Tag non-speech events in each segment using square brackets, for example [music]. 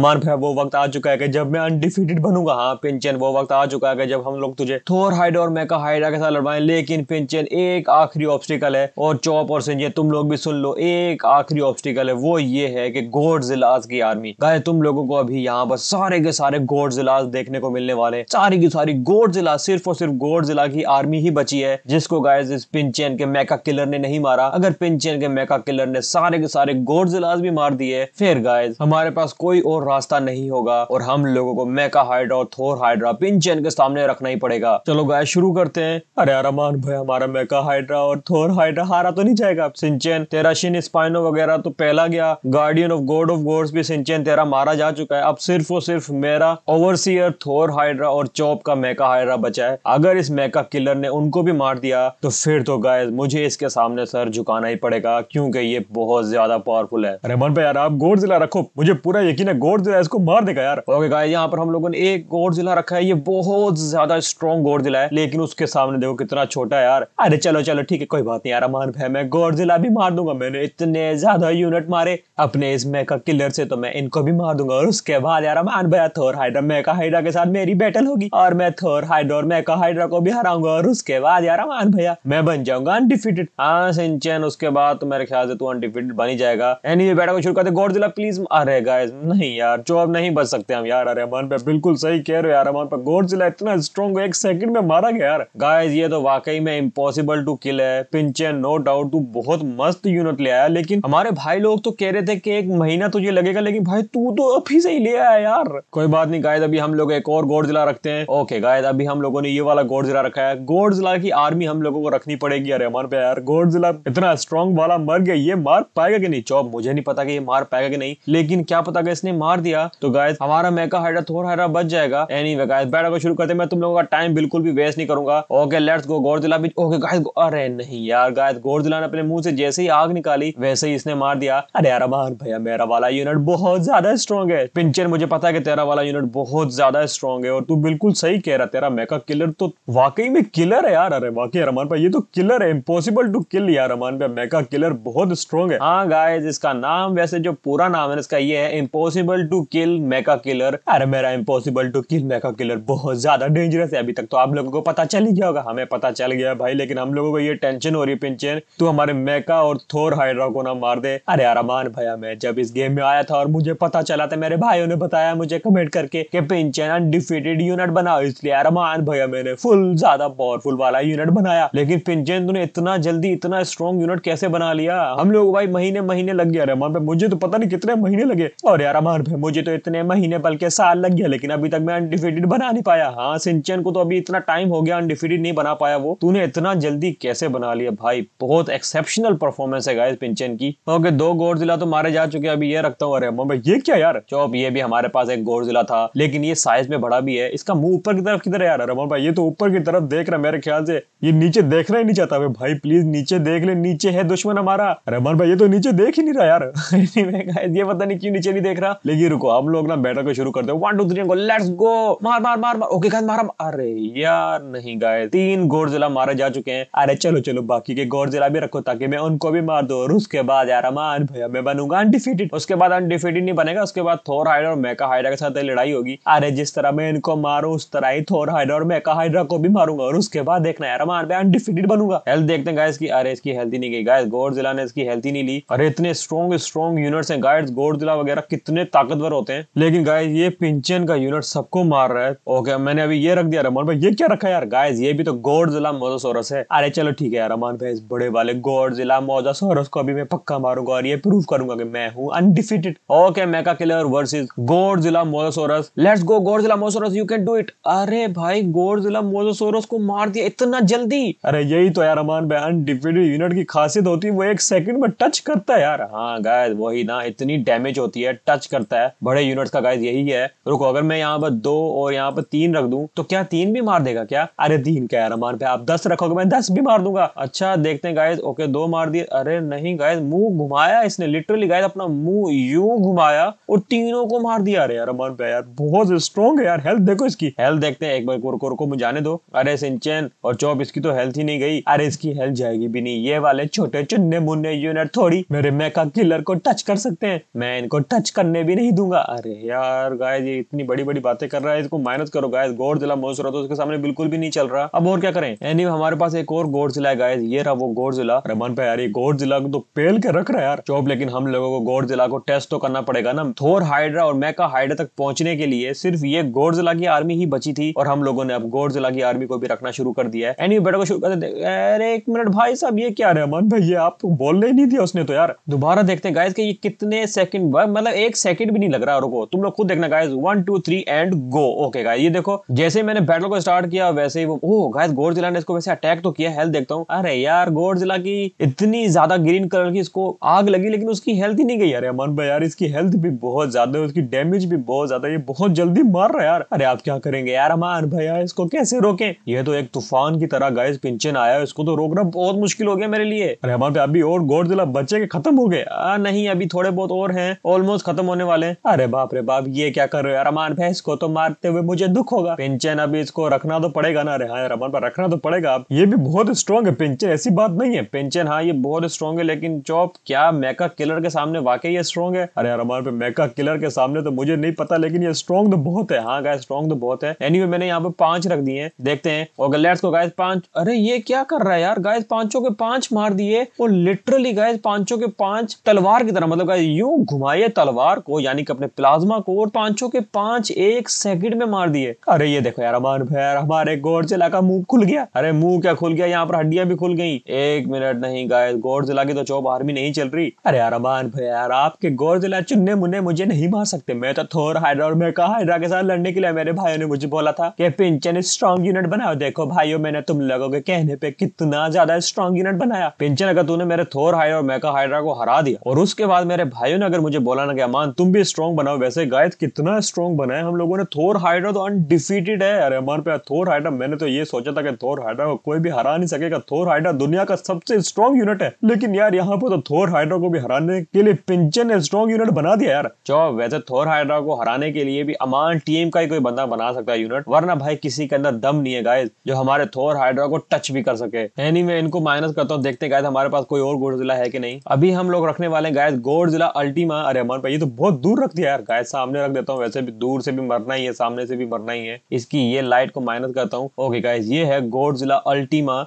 मान भाई वो वक्त आ चुका है कि जब मैं अनडिफीटेड बनूंगा हाँ पिंचन वो वक्त आ चुका है कि जब हम लोग तुझे थोर हाइड और मेका हाइडा के साथ लड़वाएं लेकिन पिंचन एक आखिरी ऑब्स्टिकल है और चौप और सिंजे तुम लोग भी सुन लो एक आखिरी ऑब्स्टिकल है वो ये है कि गोड जिलास की आर्मी गाय तुम लोगों को अभी यहाँ पर सारे के सारे गोड जिलास देखने को मिलने वाले सारी की सारी गोड जिला सिर्फ और सिर्फ गोड जिला की आर्मी ही बची है जिसको गायज इस पिंचन के मैका किलर ने नहीं मारा अगर पिंचन के मैका किलर ने सारे के सारे गोड जिलास भी मार दिए फिर गाय हमारे पास कोई और रास्ता नहीं होगा और हम लोगों को मेका हाइड्रा और थोर हाइड्रा पिंचन के सामने रखना ही पड़ेगा चलो गाय शुरू करते हैं अरे अरमान भाई हमारा मेका हाइड्रा और थोर हाइड्रा हारा तो नहीं जाएगा सिंचन तेरा शिन स्पाइनो वगैरह तो पहला गया guardian of god of gods भी सिंचन तेरा मारा जा चुका है अब सिर्फ और सिर्फ मेरा ओवरसियर थोर हाइड्रा और चौप का मेका हाइड्रा बचा है अगर इस मेका किलर ने उनको भी मार दिया तो फिर तो गाय मुझे इसके सामने सर झुकाना ही पड़ेगा क्योंकि ये बहुत ज्यादा पावरफुल है अरे मन भाई यार आप गोड जिला रखो मुझे पूरा यकीन है गोड गोडजिला इसको मार देगा यार ओके गाइस यहाँ पर हम लोगों ने एक गोडजिला रखा है ये बहुत ज्यादा स्ट्रॉन्ग गोडजिला है लेकिन उसके सामने देखो कितना छोटा है यार अरे चलो चलो ठीक है कोई बात नहीं यार मान भाई मैं गोडजिला भी मार दूंगा मैंने इतने ज्यादा यूनिट मारे अपने इस मेका किलर से तो मैं इनको भी मार दूंगा और उसके बाद यार मान भाई थोर हाइड्रा मेका हाइड्रा के साथ मेरी बैटल होगी और मैं थोर हाइड्रा और मेका हाइड्रा को भी हराऊंगा और उसके बाद यार मान भैया मैं बन जाऊंगा अनडिफीटेड हाँ सिंचन उसके बाद तो मेरे ख्याल से तू अनडिफीटेड बन ही जाएगा एनीवे ये को शुरू करते जिला प्लीज अरे गाइस नहीं यार जो अब नहीं बच सकते हम यार अरहमान पे बिल्कुल सही कह रहे हो यार अरहमान पर जिला इतना स्ट्रॉन्ग एक सेकंड में मारा गया यार गाइस ये तो वाकई में इम्पोसिबल टू किल है पिंचन नो डाउट तू बहुत मस्त यूनिट ले आया लेकिन हमारे भाई लोग तो कह रहे थे कि एक महीना तुझे लगेगा लेकिन भाई तू तो अभी से ही ले आया यार कोई बात नहीं गायद अभी हम लोग एक और जिला रखते हैं ओके गायद अभी हम लोगों ने ये वाला जिला रखा है जिला की आर्मी हम लोगों को रखनी पड़ेगी यार अरहमान पे यार जिला इतना स्ट्रॉन्ग वाला मर गया ये मार पाएगा कि नहीं चौब मुझे नहीं पता कि ये मार पाएगा कि नहीं लेकिन क्या पता कि इसने मार मार दिया तो गाय हमारा मेका हाइड्रा थोड़ा हाइड्रा बच जाएगा एनी वे गाइस बैटर को शुरू करते मैं तुम लोगों का टाइम बिल्कुल भी वेस्ट नहीं करूंगा ओके लेट्स गो गौर दिला ओके गाइस अरे नहीं यार गौर दिला ने अपने मुंह से जैसे ही आग निकाली वैसे ही इसने मार दिया अरे यार भैया मेरा वाला यूनिट बहुत ज्यादा स्ट्रॉन्ग है पिंचर मुझे पता है कि तेरा वाला यूनिट बहुत ज्यादा स्ट्रॉन्ग है और तू बिल्कुल सही कह रहा तेरा मेका किलर तो वाकई में किलर है यार अरे वाकई रमान भाई ये तो किलर है इम्पोसिबल टू किल यार रमान भाई मेका किलर बहुत स्ट्रॉन्ग है हाँ गाइस इसका नाम वैसे जो पूरा नाम है इसका ये है impossible to kill Mecha Killer अरे मेरा impossible to kill Mecha Killer बहुत ज्यादा डेंजरस है अभी तक तो आप लोगों को पता चल ही गया होगा हमें पता चल गया भाई लेकिन हम लोगों को ये टेंशन हो रही पिंचन तू हमारे मेका और थोर हाइड्रा को ना मार दे अरे अरमान भैया मैं जब इस गेम में आया था और मुझे पता चला था मेरे भाइयों ने बताया मुझे कमेंट करके कि पिंचन अनडिफीटेड यूनिट बनाओ इसलिए अरमान भैया मैंने फुल ज्यादा पावरफुल वाला यूनिट बनाया लेकिन पिंचन तूने इतना जल्दी इतना स्ट्रॉन्ग यूनिट कैसे बना लिया हम लोग भाई महीने महीने लग गया रहमान पे मुझे तो पता नहीं कितने महीने लगे और यार अरमान है मुझे तो इतने महीने बल्कि साल लग गया लेकिन अभी तक मैं अनडिफिटेड बना नहीं पाया हाँ सिंचन को तो अभी इतना टाइम हो गया अनडिफिटेड नहीं बना पाया वो तूने इतना जल्दी कैसे बना लिया भाई बहुत एक्सेप्शनल परफॉर्मेंस है गायस पिंचन की ओके दो जिला तो मारे जा चुके अभी ये रखता हूँ अरे मम्मी ये क्या यार चौप ये भी हमारे पास एक जिला था लेकिन ये साइज में बड़ा भी है इसका मुंह ऊपर की तरफ किधर है यार रमन भाई ये तो ऊपर की तरफ देख रहा है मेरे ख्याल से ये नीचे देखना ही नहीं चाहता भाई भाई प्लीज नीचे देख ले नीचे है दुश्मन हमारा रमन भाई ये तो नीचे देख ही नहीं रहा यार [laughs] ये पता नहीं क्यों नीचे नहीं देख रहा लेकिन रुको हम लोग ना बैटर को शुरू करते वन टू थ्री को लेट्स गो मार मार मार मार ओके मार अरे यार नहीं गाय तीन जिला मारे जा चुके हैं अरे चलो चलो बाकी के जिला भी रखो ताकि मैं उनको भी मार दो और उसके बाद यार अमान भैया मैं बनूंगा अनडिफिटेड उसके बाद अनडिफिटेड नहीं बनेगा उसके बाद थोर हाइडर और मैका हाइडर के साथ लड़ाई होगी अरे जिस तरह मैं इनको मारू उस तरह ही थोर हाइडर और मेका हाइड्रा को भी मारूंगा और उसके बाद देखना यार मार मैं अनडिफिटेड बनूंगा हेल्थ देखते हैं गाइस की अरे इसकी हेल्थ ही नहीं गई गाइस जिला ने इसकी हेल्थ ही नहीं ली अरे इतने स्ट्रॉन्ग स्ट्रॉन्ग यूनिट्स हैं गाइस जिला वगैरह कितने ताकतवर होते हैं लेकिन गाइस ये पिंचन का यूनिट सबको मार रहा है ओके मैंने अभी ये रख दिया रमान भाई ये क्या रखा यार गाइस ये भी तो जिला मोजासोरस है अरे चलो ठीक है यार रमान भाई इस बड़े वाले जिला मोजासोरस को अभी मैं पक्का मारूंगा और ये प्रूव करूंगा कि मैं हूँ undefeated okay Mecha Killer versus Godzilla Mosasaurus let's go Godzilla Mosasaurus you can do it अरे भाई गोड जिला मोजासोरस को मार दिया इतना जल्दी जल्दी अरे यही तो यार अमान भाई अनडिफिटेड यूनिट की खासियत होती है वो एक सेकंड में टच करता है यार हाँ गायद वही ना इतनी डैमेज होती है टच करता है बड़े यूनिट का गायद यही है रुको अगर मैं यहाँ पर दो और यहाँ पर तीन रख दू तो क्या तीन भी मार देगा क्या अरे तीन क्या यार अमान भाई आप दस रखोगे मैं दस भी मार दूंगा अच्छा देखते हैं गायद ओके दो मार दिए अरे नहीं गायद मुंह घुमाया इसने लिटरली गायद अपना मुंह यू घुमाया और तीनों को मार दिया अरे यार अमान भाई यार बहुत स्ट्रॉन्ग है यार हेल्थ देखो इसकी हेल्थ देखते हैं एक बार को, को, को मुझे जाने दो अरे सिंचन और चौबीस इसकी तो हेल्थ ही नहीं गई अरे इसकी हेल्थ जाएगी भी नहीं ये वाले छोटे चुन्ने मुन्ने यूनिट थोड़ी मेरे मेका किलर को टच कर सकते हैं मैं इनको टच करने भी नहीं दूंगा अरे यार गाय ये इतनी बड़ी बड़ी बातें कर रहा है इसको माइनस करो गाय गोर जिला मोसरा तो उसके सामने बिल्कुल भी नहीं चल रहा अब और क्या करें एनी हमारे पास एक और गोर जिला है गाय ये रहा वो गोर जिला रमन पे यार ये गोर जिला को तो पेल के रख रहा है यार चौब लेकिन हम लोगों को गोर जिला को टेस्ट तो करना पड़ेगा ना थोर हाइड्रा और मैका हाइड्रा तक पहुंचने के लिए सिर्फ ये गोर जिला की आर्मी ही बची थी और हम लोगों ने अब गोर जिला की आर्मी को भी रखना शुरू कर दिया है एनी नहीं बेटा को शुरू अरे एक मिनट भाई साहब ये क्या रहमान भाई ये आप बोलने ही नहीं दिया उसने तो यार दोबारा देखते हैं गाइज कि ये कितने सेकंड मतलब एक सेकंड भी नहीं लग रहा रुको तुम लोग खुद देखना guys one two three and go okay guys ये देखो जैसे मैंने बैटल को स्टार्ट किया वैसे ही वो ओ गाइज गोरजिला ने इसको वैसे अटैक तो किया हेल्थ देखता हूँ अरे यार गोरजिला की इतनी ज्यादा ग्रीन कलर की इसको आग लगी लेकिन उसकी हेल्थ ही नहीं गई यार रहमान भाई यार इसकी हेल्थ भी बहुत ज्यादा है उसकी डैमेज भी बहुत ज्यादा ये बहुत जल्दी मार रहा है यार अरे आप क्या करेंगे यार अमान भैया इसको कैसे रोके ये तो एक तूफान की तरह हमारा गाइस पिंचन आया है इसको तो रोकना बहुत मुश्किल हो गया मेरे लिए रहमान पे अभी और गोड दिला बच्चे के खत्म हो गए नहीं अभी थोड़े बहुत और हैं ऑलमोस्ट खत्म होने वाले हैं अरे बाप रे बाप ये क्या कर रहे हो रमान भैंस को तो मारते हुए मुझे दुख होगा पिंचन अभी इसको रखना तो पड़ेगा ना अरे हाँ रमान पर रखना तो पड़ेगा अब ये भी बहुत स्ट्रॉन्ग है पिंचन ऐसी बात नहीं है पिंचन हाँ ये बहुत स्ट्रॉन्ग है लेकिन चौप क्या मेका किलर के सामने वाकई ये स्ट्रॉन्ग है अरे रमान पे मेका किलर के सामने तो मुझे नहीं पता लेकिन ये स्ट्रॉन्ग तो बहुत है हाँ गाय स्ट्रॉन्ग तो बहुत है एनी मैंने यहाँ पे पांच रख दिए देखते हैं और गलेट्स को गाय पांच पांच अरे ये क्या कर रहा है यार गाइस पांचों के पांच मार दिए और लिटरली गाइस पांचों के पांच तलवार की तरह मतलब गाइस यूं घुमाए तलवार को यानी कि अपने प्लाज्मा को और पांचों के पांच एक सेकंड में मार दिए अरे ये देखो यार अमान भैर हमारे गोडजिला का मुंह खुल गया अरे मुंह क्या खुल गया यहाँ पर हड्डियां भी खुल गई एक मिनट नहीं गाय गोडजिला की तो चौब आर्मी नहीं चल रही अरे यार अमान भैर आपके जिला चुन्ने मुन्ने मुझे नहीं मार सकते मैं तो थोर हाइड्रा और मेका हाइड्रा के साथ लड़ने के लिए मेरे भाइयों ने मुझे बोला था कि पिंचन स्ट्रॉन्ग यूनिट बनाओ देखो भाइयों मैंने तुम लगोगे कहने पे कितना ज्यादा स्ट्रॉन्ग यूनिट बनाया पिंचन अगर तूने मेरे थोर हाइड्रा और मेका हाइड्रा को हरा दिया और उसके बाद मेरे भाइयों ने अगर मुझे बोला ना कि अमान तुम भी स्ट्रॉन्ग बनाओ वैसे गाय कितना स्ट्रॉन्ग बनाया हम लोगों ने थोर हाइड्रा तो अनडिफीटेड है अरे अमान पे थोर हाइड्रा मैंने तो ये सोचा था कि थोर हाइड्रा को कोई भी हरा नहीं सकेगा थोर हाइड्रा दुनिया का सबसे स्ट्रॉन्ग यूनिट है लेकिन यार यहाँ पर तो थोर हाइड्रा को भी हराने के लिए पिंचन ने स्ट्रॉन्ग यूनिट बना दिया यार चो वैसे थोर हाइड्रा को हराने के लिए भी अमान टीम का ही कोई बंदा बना सकता है यूनिट वरना भाई किसी के अंदर दम नहीं है गाय जो हमारे थोर हाइड्रा हाइड्रा को टच भी कर सके यानी मैं इनको माइनस करता हूँ देखते गाय हमारे पास कोई और गोड है कि नहीं अभी हम लोग रखने वाले गायद गोडजिला अल्टीमा अरे अमन भाई ये तो बहुत दूर रख दिया यार गाय सामने रख देता हूँ वैसे भी दूर से भी मरना ही है सामने से भी मरना ही है इसकी ये लाइट को माइनस करता हूँ ओके गाय ये है गोडजिला अल्टीमा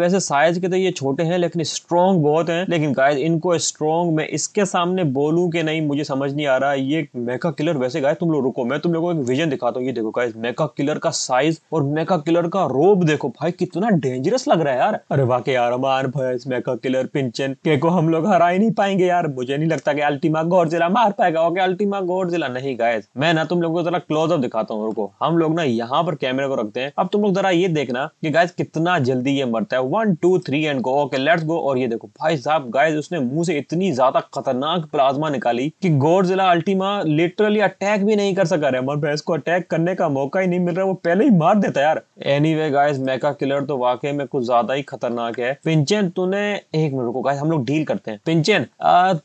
वैसे साइज के तो ये छोटे हैं लेकिन स्ट्रॉन्ग बहुत है लेकिन गाय इनको स्ट्रॉन्ग मैं इसके सामने बोलूँ कि नहीं मुझे समझ नहीं आ रहा ये मेका किलर वैसे गाय तुम लोग रुको मैं तुम लोगों को एक विजन दिखाता हूँ ये देखो गाय मेका किलर का साइज और मेका किलर का रोब देखो भाई कितना डेंजरस लग रहा है यार अरे वाके यार अमान भैंस मेका किलर पिंचन के को हम लोग हरा ही नहीं पाएंगे यार मुझे नहीं लगता कि अल्टीमा गौर जिला मार पाएगा ओके अल्टीमा गौर जिला नहीं गायस मैं ना तुम लोग को जरा क्लोज अप दिखाता हूँ हम लोग ना यहाँ पर कैमरे को रखते हैं अब तुम लोग जरा ये देखना कि गाइस कितना जल्दी ये मरता है one two three and go okay let's go और ये देखो भाई साहब गाइस उसने मुंह से इतनी ज्यादा खतरनाक प्लाज्मा निकाली की गौर जिला अल्टीमा लिटरली अटैक भी नहीं कर सका रहे रहमान भैंस को अटैक करने का मौका ही नहीं मिल रहा वो पहले ही मार देता यार anyway guys Mecha Killer player तो वाकई में कुछ ज्यादा ही खतरनाक है पिंचन तूने एक मिनट को हम लोग डील करते हैं पिंचन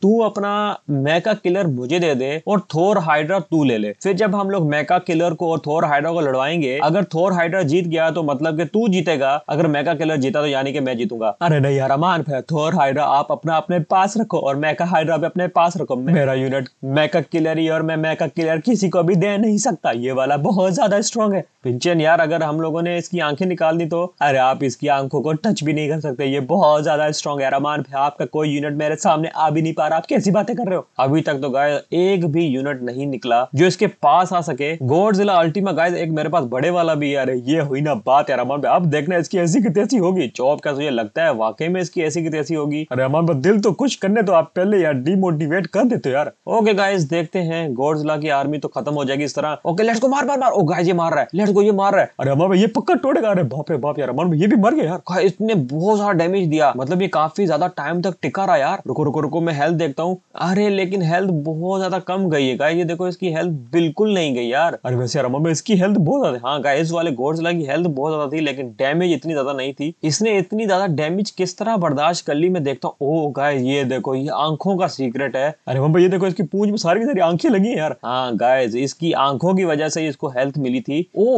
तू अपना मैका किलर मुझे दे दे और थोर हाइड्रा तू ले ले फिर जब हम लोग मैका किलर को और थोर हाइड्रा को लड़वाएंगे अगर थोर हाइड्रा जीत गया तो मतलब कि तू जीतेगा अगर मैका किलर जीता तो यानी कि मैं जीतूंगा अरे नहीं यार अमान भाई थोर हाइड्रा आप अपना अपने पास रखो और मैका हाइड्रा भी अपने पास रखो मेरा यूनिट मैका किलर ही और मैं मैका किलर किसी को भी दे नहीं सकता ये वाला बहुत ज्यादा स्ट्रॉन्ग है पिंचन यार अगर हम लोगों ने इसकी आंखें निकाल दी तो अरे आप इसकी आंखों को टच भी नहीं कर सकते ये बहुत ज्यादा स्ट्रॉन्ग है रमान भाई आपका कोई यूनिट मेरे सामने आ भी नहीं पा रहा आप कैसी बातें कर रहे हो अभी तक तो गाय एक भी यूनिट नहीं निकला जो इसके पास आ सके गोड जिला अल्टीमा गाय एक मेरे पास बड़े वाला भी यार ये हुई ना बात है रमान भाई आप देखना इसकी ऐसी की तैसी होगी चौब का मुझे तो लगता है वाकई में इसकी ऐसी की तैसी होगी अरे रमान भाई दिल तो कुछ करने तो आप पहले यार डिमोटिवेट कर देते यार ओके गायस देखते हैं जिला की आर्मी तो खत्म हो जाएगी इस तरह ओके लेट्स को मार मार मार ओ oh, गाय ये मार रहा है लेट्स को ये मार रहा है अरे रमान भाई ये पक्का टोड़ेगा अरे बापे बाप यार अमन ये भी मर गया यार इसने बहुत सारा डैमेज दिया मतलब ये काफी ज्यादा टाइम तक टिका रहा यार रुको रुको रुको मैं हेल्थ देखता हूँ अरे लेकिन हेल्थ बहुत ज्यादा कम गई है गाय ये देखो इसकी हेल्थ बिल्कुल नहीं गई यार अरे वैसे यार अमन इसकी हेल्थ बहुत ज्यादा हाँ गाइस वाले गोरजिला की हेल्थ बहुत ज्यादा थी लेकिन डैमेज इतनी ज्यादा नहीं थी इसने इतनी ज्यादा डैमेज किस तरह बर्दाश्त कर ली मैं देखता हूँ ओ गाय ये देखो ये आंखों का सीक्रेट है अरे मम्मा ये देखो इसकी पूंछ में सारी सारी आंखें लगी यार हाँ गाइस इसकी आंखों की वजह से इसको हेल्थ मिली थी ओ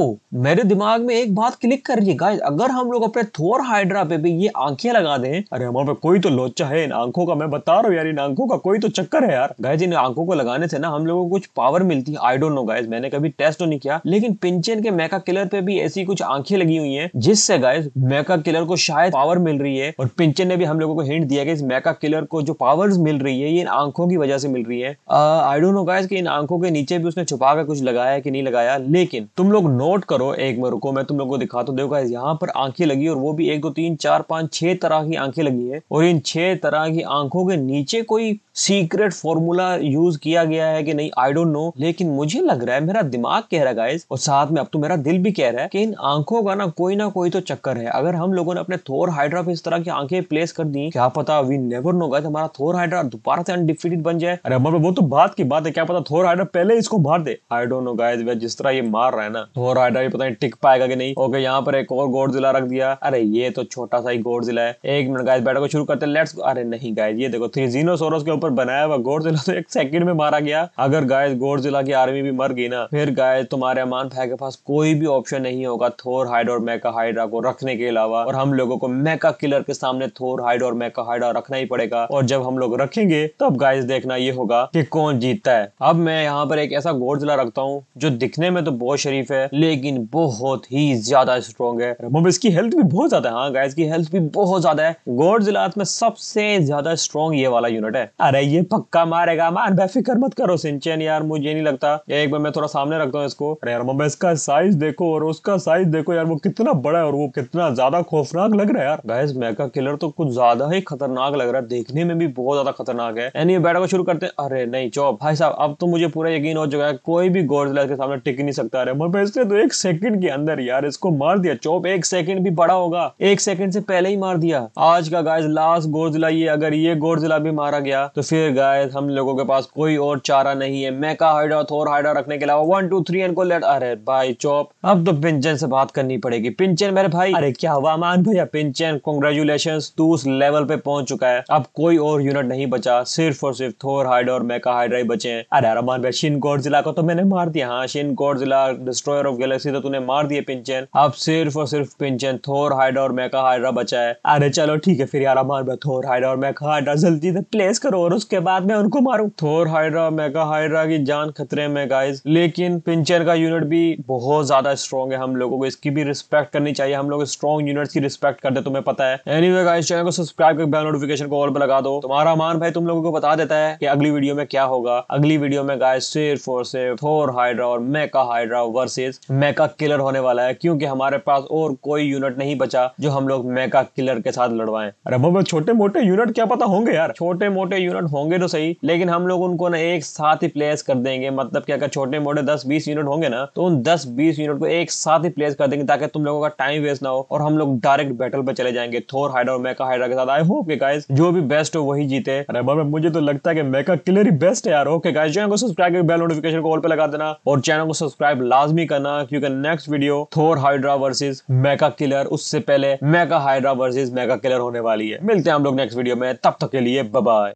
मेरे दिमाग में एक बात क्लिक कर रही है गाइस अगर हम लोग अपने थोर हाइड्रा पे भी ये आंखें लगा दें अरे हमारे पे कोई तो लोचा है इन आंखों का मैं बता रहा हूँ यार इन आंखों का कोई तो चक्कर है यार गाइज इन आंखों को लगाने से ना हम लोगों को कुछ पावर मिलती है आई डोंट नो गाइज मैंने कभी टेस्ट तो नहीं किया लेकिन पिंचन के मेका किलर पे भी ऐसी कुछ आंखें लगी हुई है जिससे गाइज मेका किलर को शायद पावर मिल रही है और पिंचन ने भी हम लोगों को हिंट दिया कि इस मेका किलर को जो पावर मिल रही है ये इन आंखों की वजह से मिल रही है आई डोंट नो गाइज की इन आंखों के नीचे भी उसने छुपा कर कुछ लगाया कि नहीं लगाया लेकिन तुम लोग नोट करो एक में रुको मैं तुम लोग को दिखा तो देखो यहाँ पर आंखें लगी और वो भी एक दो तीन चार पांच छह तरह की आंखें लगी है और इन छह तरह की आंखों के नीचे कोई सीक्रेट फॉर्मूला यूज किया गया है कि नहीं आई डोंट नो लेकिन मुझे लग रहा है मेरा दिमाग कह रहा है और साथ में अब तो मेरा दिल भी कह रहा है कि इन आंखों का ना कोई ना कोई तो चक्कर है अगर हम लोगों ने अपने थोर हाइड्रा इस तरह की आंखें प्लेस कर दी क्या पता वी नेवर नो गाइज हमारा थोर हाइड्रा दोबारा से अनडिफिटेड बन जाए अरे हमारे वो तो बात की बात है क्या पता थोर हाइड्रा पहले इसको मार दे आई डोंट नो गाइज जिस तरह ये मार रहा है ना थोर हाइड्रा ये पता नहीं टिक पाएगा कि नहीं ओके यहाँ पर एक और गोड़ गोडजिला रख दिया अरे ये तो छोटा सा ही गोडजिला है एक मिनट गाय बैठक को शुरू करते हैं लेट्स अरे नहीं गाय ये देखो थ्री जीनो सोरस के ऊपर बनाया हुआ गोड जिला तो एक सेकंड में मारा गया अगर गाय गोड जिला की आर्मी भी मर गई ना फिर गाय तुम्हारे अमान भाई के पास कोई भी ऑप्शन नहीं होगा थोर हाइड और मैका हाइड्रा को रखने के अलावा और हम लोगों को मैका किलर के सामने थोर हाइड और मैका हाइड्रा रखना ही पड़ेगा और जब हम लोग रखेंगे तो अब गाय देखना ये होगा कि कौन जीतता है अब मैं यहाँ पर एक ऐसा गोड जिला रखता हूँ जो दिखने में तो बहुत शरीफ है लेकिन बहुत ही ज्यादा स्ट्रॉन्ग है और इसकी हेल्थ भी बहुत ज्यादा है हाँ गाय इसकी हेल्थ भी बहुत ज्यादा है गोड जिलात में सबसे ज्यादा स्ट्रॉन्ग ये वाला यूनिट है अरे ये पक्का मारेगा मान बेफिक्र मत करो सिंचन यार मुझे नहीं लगता एक बार मैं थोड़ा सामने रखता हूँ इसको अरे यार मम्मा इसका साइज देखो और उसका साइज देखो यार वो कितना बड़ा है और वो कितना ज्यादा खौफनाक लग रहा है यार गाइस मेका किलर तो कुछ ज्यादा ही खतरनाक लग रहा है देखने में भी बहुत ज्यादा खतरनाक है यानी बैठक को शुरू करते हैं अरे नहीं चौप भाई साहब अब तो मुझे पूरा यकीन हो चुका है कोई भी गोरजिला के सामने टिक नहीं सकता अरे मम्मा इसने तो एक सेकंड के अंदर यार इसको मार दिया चौप एक सेकंड भी बड़ा होगा एक सेकंड से पहले ही मार दिया आज का गाय लास्ट गोरजिला ये अगर ये गोरजिला भी मारा गया तो फिर गाय हम लोगों के पास कोई और चारा नहीं है मैका हाइडा थोर हाइडा रखने के अलावा वन टू थ्री को लेट अरे भाई चौप अब तो पिंचन से बात करनी पड़ेगी पिंचन मेरे भाई अरे क्या हुआ मान भैया पिंचन कॉन्ग्रेचुलेशन तू उस लेवल पे पहुंच चुका है अब कोई और यूनिट नहीं बचा सिर्फ और सिर्फ थोर हाइडा और मैका हाइड्रा ही बचे हैं अरे मान भाई शिन गोरजिला को तो मैंने मार दिया हाँ Shin Godzilla destroyer of galaxy तो तूने मार दिए पिंचन अब सिर्फ और सिर्फ क्विंचन थोर हाइड्रा और मेका हाइड्रा बचा है अरे चलो ठीक है फिर यार मार पास थोर हाइड्रा और मेका हाइड्रा जल्दी से प्लेस करो और उसके बाद मैं उनको मारू थोर हाइड्रा और मेका हाइड्रा की जान खतरे में गाइज लेकिन क्विंचन का यूनिट भी बहुत ज्यादा स्ट्रॉन्ग है हम लोगों को इसकी भी रिस्पेक्ट करनी चाहिए हम लोग स्ट्रॉन्ग यूनिट की रिस्पेक्ट करते तुम्हें पता है एनी वे गाइज चैनल को सब्सक्राइब कर बेल नोटिफिकेशन को ऑल पर लगा दो तुम्हारा मान भाई तुम लोगों को बता देता है कि अगली वीडियो में क्या होगा अगली वीडियो में गाइज सिर्फ और सिर्फ थोर हाइड्रा और Mecha Hydra versus Mecha Killer होने वाला है क्योंकि हमारे पास और कोई कोई यूनिट नहीं बचा जो हम लोग मेका किलर के साथ लड़वाए अरे वो छोटे मोटे यूनिट क्या पता होंगे यार छोटे मोटे यूनिट होंगे तो सही लेकिन हम लोग उनको ना एक साथ ही प्लेस कर देंगे मतलब क्या अगर छोटे मोटे दस बीस यूनिट होंगे ना तो उन दस बीस यूनिट को एक साथ ही प्लेस कर देंगे ताकि तुम लोगों का टाइम वेस्ट ना हो और हम लोग डायरेक्ट बैटल पर चले जाएंगे थोर हाइड्रा और मैका हाइड्रा के साथ आई होप के गाइस जो भी बेस्ट हो वही जीते अरे बाबा मुझे तो लगता है कि मेका किलर ही बेस्ट है यार ओके गाइस चैनल को सब्सक्राइब बेल नोटिफिकेशन को ऑल पे लगा देना और चैनल को सब्सक्राइब लाजमी करना क्योंकि next video Thor Hydra versus Mecha Mega Killer उससे पहले Mega Hydra versus Mega Killer होने वाली है मिलते हैं हम लोग नेक्स्ट वीडियो में तब तक के लिए बाय